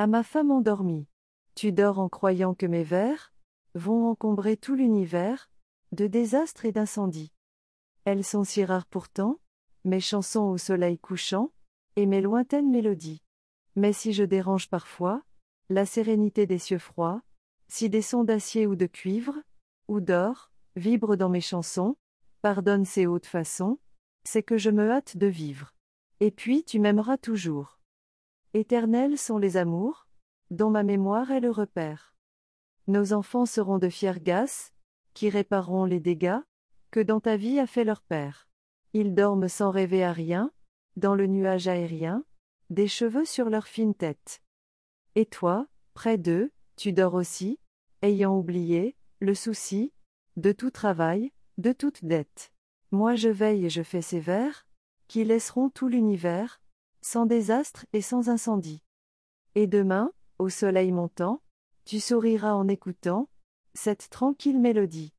À ma femme endormie. Tu dors en croyant que mes vers vont encombrer tout l'univers de désastres et d'incendies. Elles sont si rares pourtant, mes chansons au soleil couchant, et mes lointaines mélodies. Mais si je dérange parfois, la sérénité des cieux froids, si des sons d'acier ou de cuivre, ou d'or, vibrent dans mes chansons, pardonne ces hautes façons, c'est que je me hâte de vivre. Et puis tu m'aimeras toujours. Éternels sont les amours, dont ma mémoire est le repère. Nos enfants seront de fiers gasses, qui répareront les dégâts, que dans ta vie a fait leur père. Ils dorment sans rêver à rien, dans le nuage aérien, des cheveux sur leur fine tête. Et toi, près d'eux, tu dors aussi, ayant oublié, le souci, de tout travail, de toute dette. Moi je veille et je fais ces vers, qui laisseront tout l'univers, sans désastre et sans incendie. Et demain, au soleil montant, tu souriras en écoutant cette tranquille mélodie.